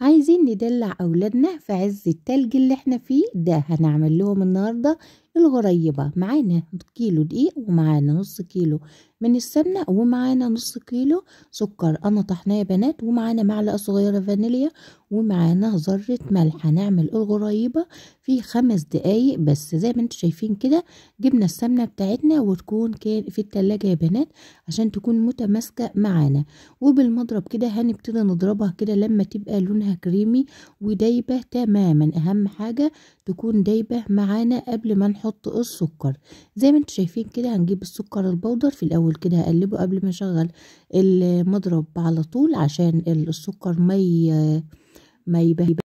عايزين ندلع أولادنا في عز التلج اللي احنا فيه ده هنعمل لهم النهاردة الغريبة معانا كيلو دقيق ومعانا نص كيلو من السمنة ومعانا نص كيلو سكر أنا طحناه يا بنات ومعانا معلقة صغيرة فانيليا ومعانا ذرة ملح هنعمل الغريبة في خمس دقايق بس زي ما انتوا شايفين كده جبنا السمنة بتاعتنا وتكون كان في التلاجة يا بنات عشان تكون متماسكة معانا وبالمضرب كده هنبتدي نضربها كده لما تبقى لونها كريمي ودايبة تماما أهم حاجة تكون دايبة معانا قبل ما نحط هنحط السكر زي ما انتوا شايفين كده هنجيب السكر البودر في الاول كده هقلبه قبل ما اشغل المضرب على طول عشان السكر ما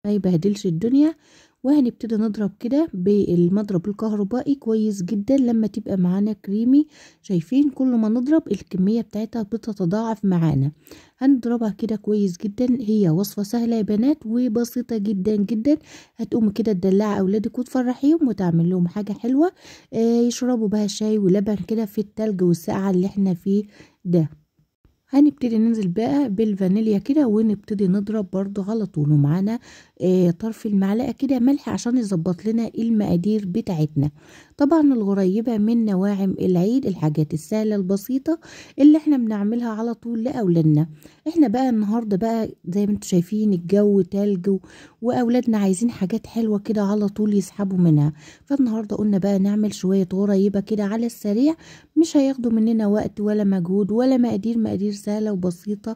ما يبهدلش الدنيا وهنبتدي نضرب كده بالمضرب الكهربائي كويس جدا لما تبقى معانا كريمي شايفين كل ما نضرب الكمية بتاعتها بتتضاعف معانا هنضربها كده كويس جدا هي وصفة سهلة يا بنات وبسيطة جدا جدا هتقوم كده تدلع اولادك وتفرحيهم وتعمل لهم حاجة حلوة آه يشربوا بها شاي ولبن كده في التلج والسقعة اللي احنا فيه ده هنبتدي ننزل بقى بالفانيليا كده ونبتدي نضرب برضو على طول ومعانا آه طرف المعلقه كده ملح عشان يظبط لنا المقادير بتاعتنا طبعا الغريبه من نواعم العيد الحاجات السهله البسيطه اللي احنا بنعملها على طول لاولادنا احنا بقى النهارده بقى زي ما انتم شايفين الجو تلج واولادنا عايزين حاجات حلوه كده على طول يسحبوا منها فالنهارده قلنا بقى نعمل شويه غريبه كده على السريع مش هياخدوا مننا وقت ولا مجهود ولا مقادير مقادير سهلة وبسيطة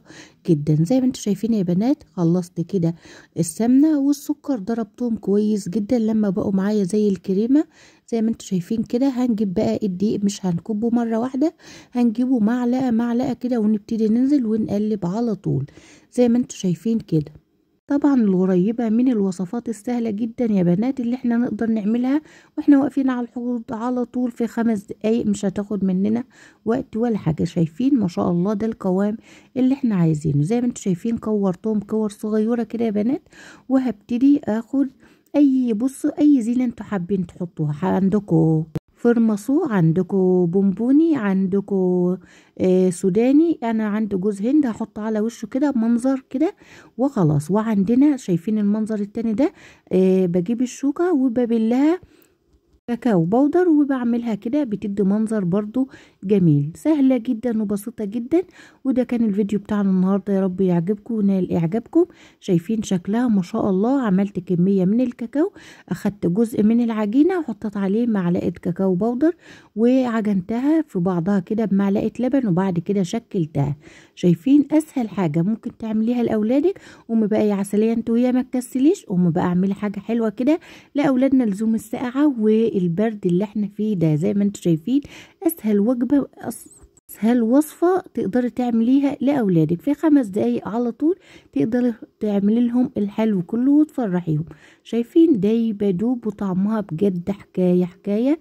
جدا زي ما انتوا شايفين يا بنات خلصت كده السمنة والسكر ضربتهم كويس جدا لما بقوا معايا زي الكريمة زي ما انتوا شايفين كده هنجيب بقى الدقيق مش هنكبه مرة واحدة هنجيبه معلقة معلقة كده ونبتدي ننزل ونقلب على طول زي ما انتوا شايفين كده طبعا الغريبة من الوصفات السهلة جدا يا بنات اللي احنا نقدر نعملها واحنا واقفين على الحوض على طول في خمس دقايق مش هتاخد مننا وقت ولا حاجة شايفين ما شاء الله ده القوام اللي احنا عايزينه زي ما انتم شايفين كورتهم كور صغيرة كده يا بنات وهبتدي اخد اي بصوا اي زينة انتوا حابين تحطوها عندكم فرمصو عندكو بونبوني عندكو آه سوداني انا عندي جوز هند هحط على وشه كده منظر كده وخلاص وعندنا شايفين المنظر التاني ده آه بجيب الشوكه وببلها كاكاو بودر وبعملها كده بتدي منظر برضو جميل سهلة جدا وبسيطة جدا وده كان الفيديو بتاعنا النهاردة يا رب يعجبكم ونال اعجابكم شايفين شكلها ما شاء الله عملت كمية من الكاكاو اخدت جزء من العجينة وحطيت عليه معلقة كاكاو بودر وعجنتها في بعضها كده بمعلقة لبن وبعد كده شكلتها شايفين اسهل حاجة ممكن تعمليها لاولادك ام بقى يا عسلية انت وهي ما تكسليش قومي بقى اعملي حاجة حلوة كده لاولادنا لزوم الساقعة و البرد اللي احنا فيه ده زي ما انتوا شايفين اسهل وجبه اسهل وصفه تقدري تعمليها لاولادك في خمس دقايق على طول تقدري تعملي لهم الحلو كله وتفرحيهم شايفين دايبه دوب وطعمها بجد حكايه حكايه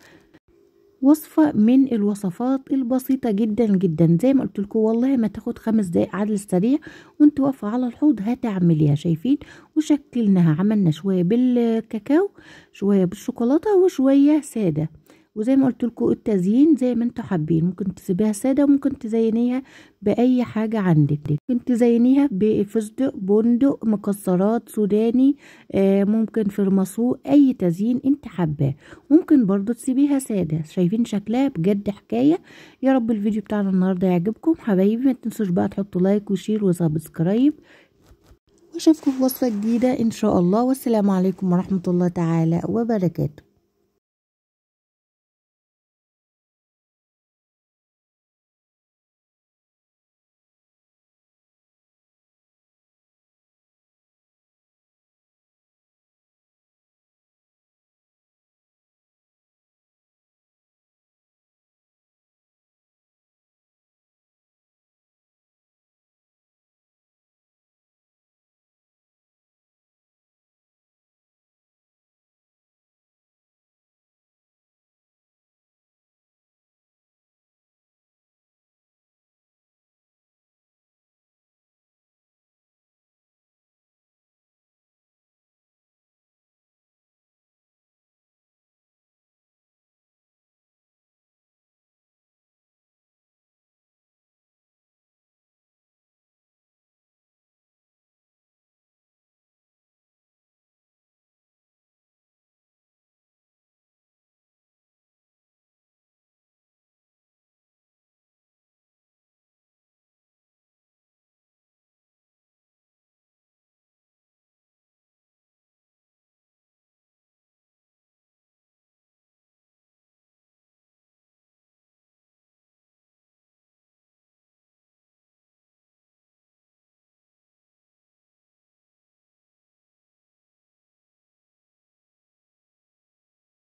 وصفة من الوصفات البسيطة جدا جدا زي ما قلت لكم والله ما تاخد خمس دقايق عدل سريع وانت واقفة على الحوض هتعمليها شايفين وشكلناها عملنا شوية بالكاكاو شوية بالشوكولاتة وشوية سادة وزي ما قلت لكم التزيين زي ما انتوا حابين ممكن تسيبيها ساده وممكن تزينيها باي حاجه عندك ممكن تزينيها بفستق بندق مكسرات سوداني آه ممكن فرماسو اي تزيين انت حباه ممكن برضو تسيبيها ساده شايفين شكلها بجد حكايه يا رب الفيديو بتاعنا النهارده يعجبكم حبايبي ما تنسوش بقى تحطوا لايك وشير وسبسكرايب واشوفكم في وصفه جديده ان شاء الله والسلام عليكم ورحمه الله تعالى وبركاته